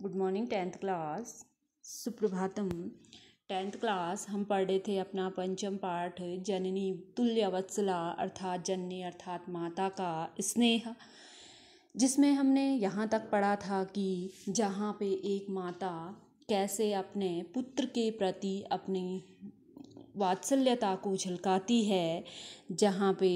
good morning tenth class सुप्रभातम tenth class हम पढ़ रहे थे अपना पंचम पाठ जननी तुल्य वत्सला अर्थात जननी अर्थात माता का स्नेह जिसमें हमने यहाँ तक पढ़ा था कि जहाँ पे एक माता कैसे अपने पुत्र के प्रति अपनी वात्सल्यता को झलकाती है जहाँ पे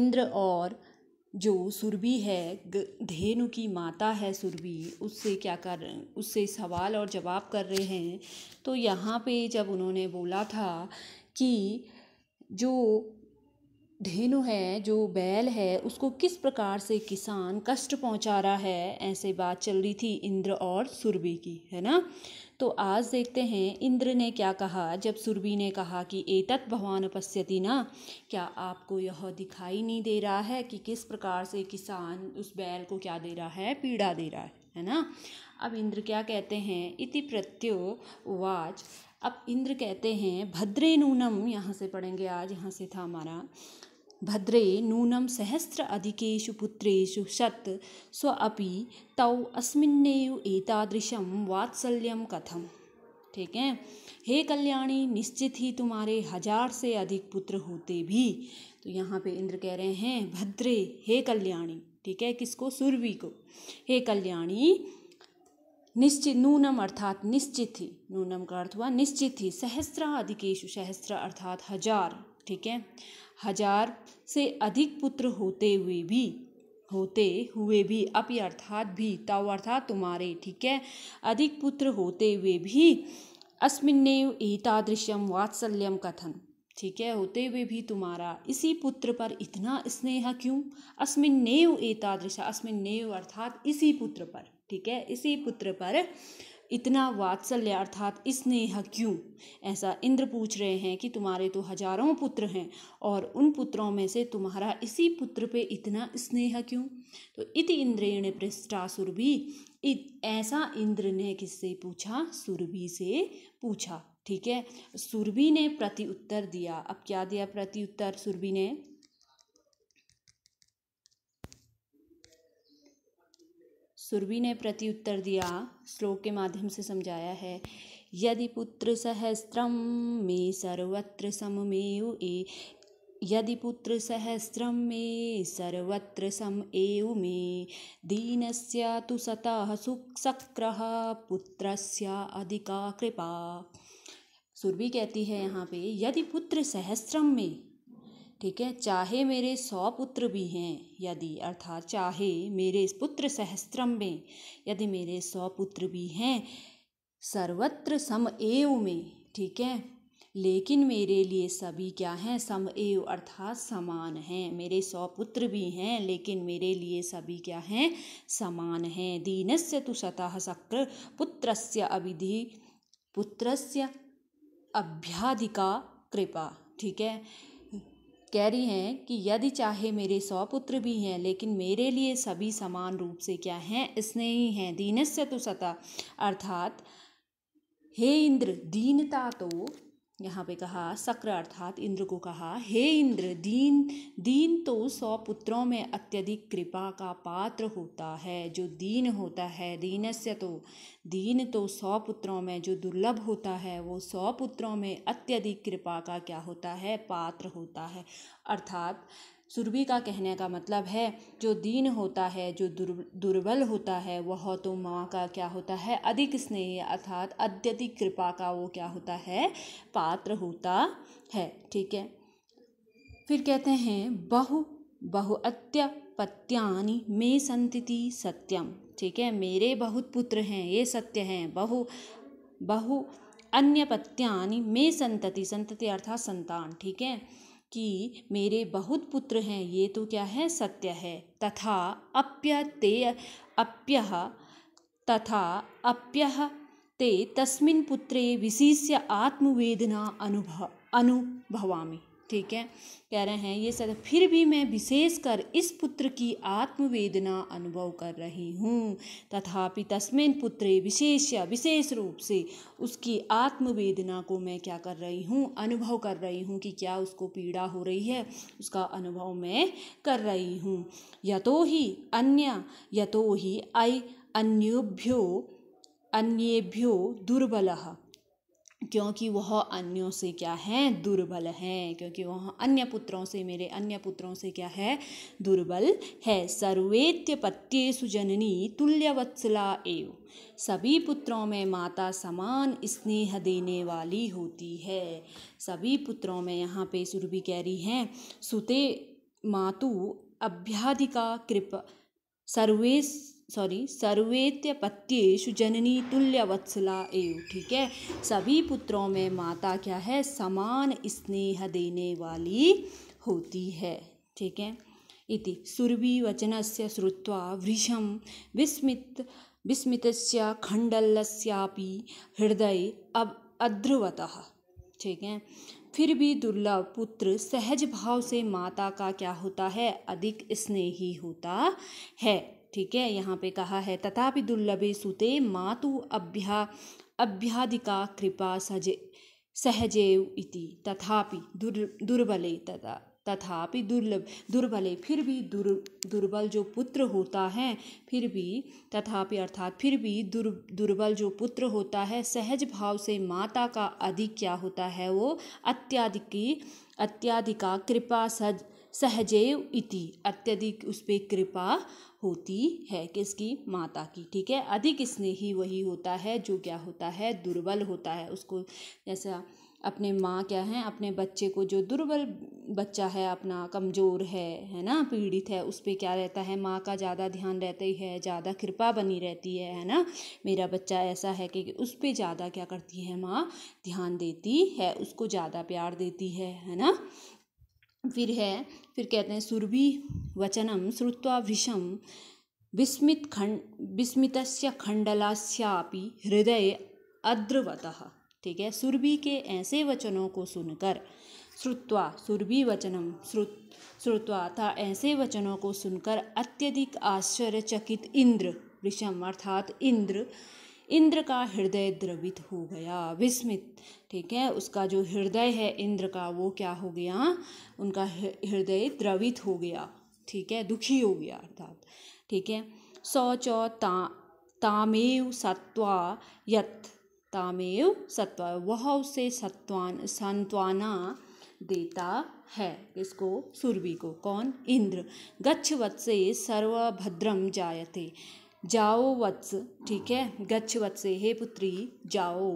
इंद्र और जो सुरभि है धेनु की माता है सुरभि उससे क्या कर उससे सवाल और जवाब कर रहे हैं तो यहाँ पे जब उन्होंने बोला था कि जो धेनु है जो बैल है उसको किस प्रकार से किसान कष्ट पहुंचा रहा है ऐसे बात चल रही थी इंद्र और सुरभि की है ना तो आज देखते हैं इंद्र ने क्या कहा जब सुरभि ने कहा कि एतत् भगवान उपस्थिति ना क्या आपको यह दिखाई नहीं दे रहा है कि किस प्रकार से किसान उस बैल को क्या दे रहा है पीड़ा दे रहा है है ना अब इंद्र क्या कहते हैं इति प्रत्यो वाच अब इंद्र कहते हैं भद्रे नूनम यहाँ से पढ़ेंगे आज यहाँ से था हमारा भद्रे नून सहस्र अधिकेशु पुत्रु शत् स्व अपि तौ अस्मिन्नेव वात्सल्यम कथम ठीक है हे कल्याणी निश्चित ही तुम्हारे हजार से अधिक पुत्र होते भी तो यहाँ पे इंद्र कह रहे हैं भद्रे हे कल्याणी ठीक है किसको सुरवी को हे कल्याणी निश्चित नूनम अर्थात निश्चित ही नूनम का अर्थ हुआ निश्चित ही सहस्रा अधिकेशु सहस्र अर्थात हजार ठीक है हजार से अधिक पुत्र होते हुए भी होते हुए भी अपि अर्थात भी तव अर्थात तुम्हारे ठीक है अधिक पुत्र होते हुए भी अस्मिन्नेव एतादृशम वात्सल्यम कथन ठीक है होते हुए भी तुम्हारा इसी पुत्र पर इतना स्नेह क्यों अस्मिन्नेव एतादृश अस्मिन्नेव अर्थात इसी पुत्र पर ठीक है इसी पुत्र पर इतना वात्सल्य अर्थात स्नेह क्यों ऐसा इंद्र पूछ रहे हैं कि तुम्हारे तो हजारों पुत्र हैं और उन पुत्रों में से तुम्हारा इसी पुत्र पे इतना स्नेह क्यों तो इति इंद्रेण पृष्ठा सुरभि ऐसा इंद्र ने किससे पूछा सुरभि से पूछा ठीक है सुरभि ने प्रति उत्तर दिया अब क्या दिया प्रति उत्तर सुरभि ने सुरभि ने प्रत्युत्तर दिया श्लोक के माध्यम से समझाया है यदि पुत्र सहस्रम मे सर्वत्र सममेव ए यदि पुत्र सहस्रम मे सर्वत्र सम एव मे दीन तु सतः सुसक्रः पुत्रस्य अधिका कृपा सुरभि कहती है यहाँ पे यदि पुत्र सहस्रम में ठीक है चाहे मेरे सौ पुत्र भी हैं यदि अर्थात चाहे मेरे पुत्र सहस्त्रम में यदि मेरे सौ पुत्र भी हैं सर्वत्र सम एव में ठीक है लेकिन मेरे लिए सभी क्या हैं सम एव अर्थात समान हैं मेरे सौ पुत्र भी हैं लेकिन मेरे लिए सभी क्या हैं समान हैं दीनस्य तु सतः शक्र पुत्रस्य अविधि पुत्रस्य अभ्याधिका कृपा ठीक है कह रही हैं कि यदि चाहे मेरे सौ पुत्र भी हैं लेकिन मेरे लिए सभी समान रूप से क्या हैं स्नेही हैं दीनस्य तो सता अर्थात हे इंद्र दीनता तो यहाँ पे कहा सक्र अर्थात इंद्र को कहा हे इंद्र दीन दीन तो सौ पुत्रों में अत्यधिक कृपा का पात्र होता है जो दीन होता है दीनस्य तो दीन तो सौ पुत्रों में जो दुर्लभ होता है वो सौ पुत्रों में अत्यधिक कृपा का क्या होता है पात्र होता है अर्थात सुरभि का कहने का मतलब है जो दीन होता है जो दुर् दुर्बल होता है वह तो माँ का क्या होता है अधिक स्नेह अर्थात अत्यधिक कृपा का वो क्या होता है पात्र होता है ठीक है फिर कहते हैं बहु बहुअत्य पत्यानि मे संतति सत्यम ठीक है मेरे बहुत पुत्र हैं ये सत्य हैं बहु बहु अन्य पत्यानि मे संतति संतति अर्थात संतान ठीक है कि मेरे बहुत पुत्र हैं ये तो क्या है सत्य है तथा अप्य ते अप्य तथा अप्य ते तस्मिन् पुत्रे विशिष्य आत्मवेदना अनुभव अनुभवामि ठीक है कह रहे हैं ये सद फिर भी मैं विशेषकर इस पुत्र की आत्मवेदना अनुभव कर रही हूँ तथापि तस्मिन पुत्रे विशेष या विशेष रूप से उसकी आत्मवेदना को मैं क्या कर रही हूँ अनुभव कर रही हूँ कि क्या उसको पीड़ा हो रही है उसका अनुभव मैं कर रही हूँ तो ही अन्य तो ही आई अन्योभ्यो अन्येभ्यो दुर्बल क्योंकि वह अन्यों से क्या हैं दुर्बल हैं क्योंकि वह अन्य पुत्रों से मेरे अन्य पुत्रों से क्या है दुर्बल है सर्वेत्य पत्येषु जननी तुल्यवत्सला एव सभी पुत्रों में माता समान स्नेह देने वाली होती है सभी पुत्रों में यहाँ पे सुरभि कह रही हैं सुते मातु अभ्याधिका कृप सर्वेश सॉरी सर्वेत्य पत्येषु जननी तुल्य वत्सला एव ठीक है सभी पुत्रों में माता क्या है समान स्नेह देने वाली होती है ठीक है इति सुरभि से श्रुवा वृषम विस्मित विस्मित खण्डलस्यापि हृदय अब अध्रुवतः ठीक है फिर भी दुर्लभ पुत्र सहज भाव से माता का क्या होता है अधिक स्नेही होता है ठीक है यहाँ पे कहा है तथापि दुर्लभे सुते मातु अभ्या अभ्याधिका कृपा सजे सहजेव इति तथापि दुर् दुर्बले तथा तथापि दुर्लभ दुर्बले फिर भी दुर् दुर्बल जो पुत्र होता है फिर भी तथापि अर्थात फिर भी दुर् दुर्बल जो पुत्र होता है सहज भाव से माता का अधिक क्या होता है वो अत्याधिक की अत्याधिका कृपा सज सहजेव इति अत्यधिक उस पर कृपा होती है किसकी माता की ठीक है अधिक स्नेही वही होता है जो क्या होता है दुर्बल होता है उसको जैसा अपने माँ क्या है अपने बच्चे को जो दुर्बल बच्चा है अपना कमज़ोर है है ना पीड़ित है उस पर क्या रहता है माँ का ज़्यादा ध्यान रहता ही है ज़्यादा कृपा बनी रहती है है ना मेरा बच्चा ऐसा है कि उस पर ज़्यादा क्या करती है माँ ध्यान देती है उसको ज़्यादा प्यार देती है है ना फिर है फिर कहते हैं सुरभि वचनम श्रुत्वा विषम विस्मित खंड विस्मित खंडलास्यापि हृदय अद्रवत ठीक है सुरभि के ऐसे वचनों को सुनकर श्रुत्वा सुरभि वचनम श्रुत श्रुत्वा था ऐसे वचनों को सुनकर अत्यधिक आश्चर्यचकित इंद्र ऋषम अर्थात इंद्र इंद्र का हृदय द्रवित हो गया विस्मित ठीक है उसका जो हृदय है इंद्र का वो क्या हो गया उनका हृदय द्रवित हो गया ठीक है दुखी हो गया अर्थात ठीक है सौ ता तामेव सत्वा यत तामेव सत्वा वह उसे सत्वान सांत्वाना देता है इसको सुरभि को कौन इंद्र गच्छवत से सर्वभद्रम जायते जाओ वत्स ठीक है गच्छ वत्स हे पुत्री जाओ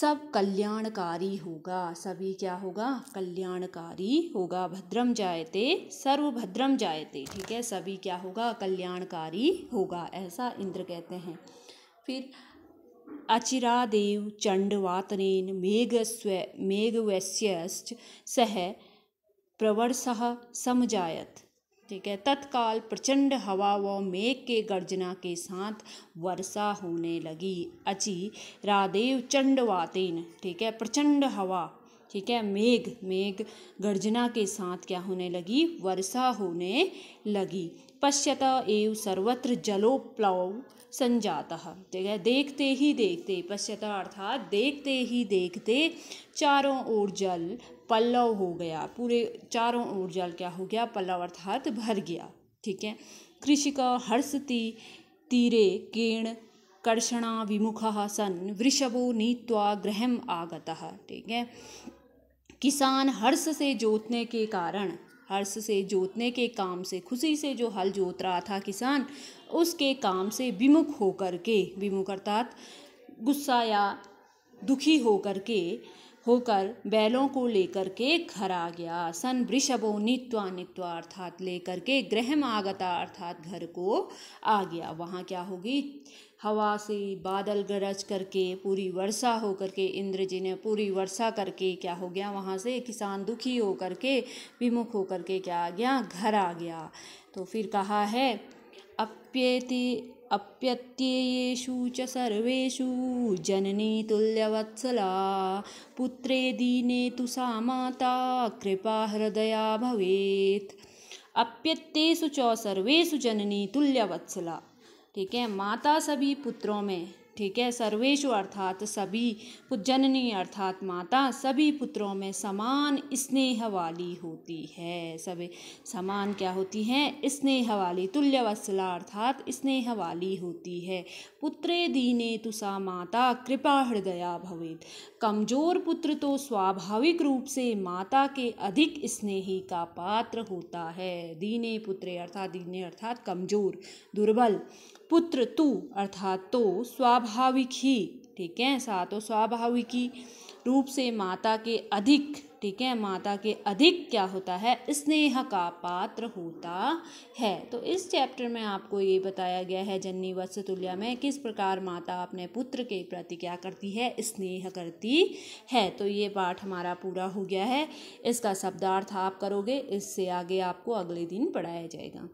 सब कल्याणकारी होगा सभी क्या होगा कल्याणकारी होगा भद्रम जायते सर्वभद्रम जायते ठीक है सभी क्या होगा कल्याणकारी होगा ऐसा इंद्र कहते हैं फिर अचिरादेव चंडवातनेन मेघस्व मेघवैश्यश्च सह प्रवरसः समजायत ठीक है तत्काल प्रचंड हवा व मेघ के गर्जना के साथ वर्षा होने लगी अची रादेव चंडवातेन ठीक है प्रचंड हवा ठीक है मेघ मेघ गर्जना के साथ क्या होने लगी वर्षा होने लगी पश्यत एव सर्वत्र जलोप्लव संजाता ठीक है देखते ही देखते पश्यत अर्थात देखते ही देखते चारों ओर जल पल्लव हो गया पूरे चारों ओर जल क्या हो गया पल्लव अर्थात भर गया ठीक है कृषिक हर्षति तीरे केण कर्षणा विमुख सन वृषभो नीत्वा गृह आगता ठीक है किसान हर्ष से जोतने के कारण हर्ष से जोतने के काम से खुशी से जो हल जोत रहा था किसान उसके काम से विमुख होकर के विमुख अर्थात गुस्सा या दुखी होकर के होकर बैलों को लेकर के घर आ गया सन वृषभो नित्वा नित्वा अर्थात लेकर के ग्रह आगता अर्थात घर को आ गया वहाँ क्या होगी हवा से बादल गरज करके पूरी वर्षा हो करके इंद्र जी ने पूरी वर्षा करके क्या हो गया वहाँ से किसान दुखी हो करके विमुख हो करके क्या आ गया घर आ गया तो फिर कहा है अप्येति अप्यत्येषु च सर्वेषु जननी तुल्यवत्सला पुत्रे दीने तु सा माता कृपा हृदया भवेत् अप्यत्येषु च सर्वेषु जननी तुल्यवत्सला ठीक है माता सभी पुत्रों में ठीक है सर्वेशु अर्थात सभी जननी अर्थात माता सभी पुत्रों में समान स्नेह वाली होती है सभी समान क्या होती है स्नेह वाली तुल्य वसला अर्थात स्नेह वाली होती है पुत्रे दीने तुषा माता कृपा हृदया भवेत कमजोर पुत्र तो स्वाभाविक रूप से माता के अधिक स्नेही का पात्र होता है दीने पुत्रे अर्थात दीने अर्थात कमजोर दुर्बल पुत्र तू अर्थात तो स्वाभाविक ही ठीक है सा तो स्वाभाविक ही रूप से माता के अधिक ठीक है माता के अधिक क्या होता है स्नेह का पात्र होता है तो इस चैप्टर में आपको ये बताया गया है जन्नी वत्सतुल्य में किस प्रकार माता अपने पुत्र के प्रति क्या करती है स्नेह करती है तो ये पाठ हमारा पूरा हो गया है इसका शब्दार्थ आप करोगे इससे आगे आपको अगले दिन पढ़ाया जाएगा